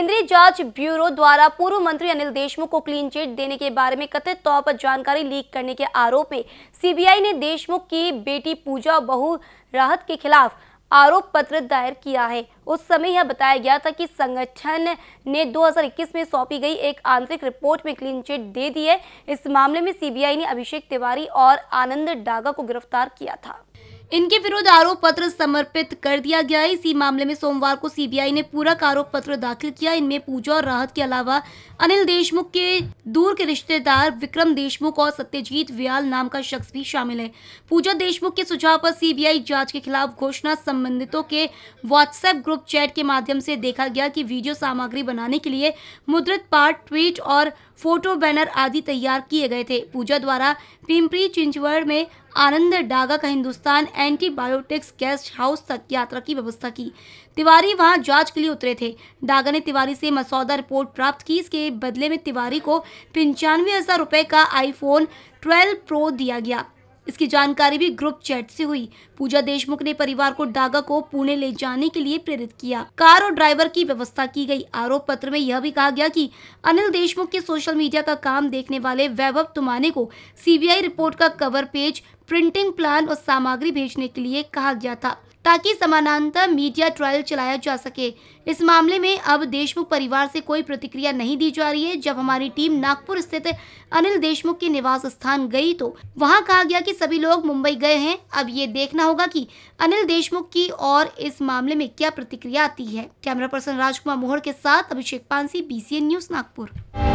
केंद्रीय जांच ब्यूरो द्वारा पूर्व मंत्री अनिल देशमुख को क्लीन चिट देने के बारे में कथित तौर पर जानकारी लीक करने के आरोप में सीबीआई ने देशमुख की बेटी पूजा बहु राहत के खिलाफ आरोप पत्र दायर किया है उस समय यह बताया गया था कि संगठन ने 2021 में सौंपी गई एक आंतरिक रिपोर्ट में क्लीन चिट दे दी है इस मामले में सीबीआई ने अभिषेक तिवारी और आनंद डागा को गिरफ्तार किया था इनके विरुद्ध आरोप पत्र समर्पित कर दिया गया है इसी मामले में सोमवार को सीबीआई ने पूरा आरोप पत्र दाखिल किया इनमें पूजा और राहत के अलावा अनिल देशमुख के दूर के रिश्तेदार विक्रम देशमुख और सत्यजीत व्याल नाम का शख्स भी शामिल है पूजा देशमुख के सुझाव पर सीबीआई जांच के खिलाफ घोषणा संबंधितों के व्हाट्सएप ग्रुप चैट के माध्यम से देखा गया की वीडियो सामग्री बनाने के लिए मुद्रित पाठ ट्वीट और फोटो बैनर आदि तैयार किए गए थे पूजा द्वारा पिंपरी चिंचवड़ में आनंद डागा का हिंदुस्तान एंटीबायोटिक्स गेस्ट हाउस तक यात्रा की व्यवस्था की तिवारी वहां जांच के लिए उतरे थे डागा ने तिवारी से मसौदा रिपोर्ट प्राप्त की इसके बदले में तिवारी को पंचानवे हज़ार रुपये का आईफोन 12 प्रो दिया गया इसकी जानकारी भी ग्रुप चैट से हुई पूजा देशमुख ने परिवार को डागा को पुणे ले जाने के लिए प्रेरित किया कार और ड्राइवर की व्यवस्था की गई आरोप पत्र में यह भी कहा गया कि अनिल देशमुख के सोशल मीडिया का काम देखने वाले वैभव तुमाने को सीबीआई रिपोर्ट का कवर पेज प्रिंटिंग प्लान और सामग्री भेजने के लिए कहा गया था ताकि समानांतर मीडिया ट्रायल चलाया जा सके इस मामले में अब देशमुख परिवार से कोई प्रतिक्रिया नहीं दी जा रही है जब हमारी टीम नागपुर स्थित अनिल देशमुख के निवास स्थान गई तो वहां कहा गया कि सभी लोग मुंबई गए हैं अब ये देखना होगा कि अनिल देशमुख की और इस मामले में क्या प्रतिक्रिया आती है कैमरा पर्सन राजकुमार मोहर के साथ अभिषेक पांसी बी न्यूज नागपुर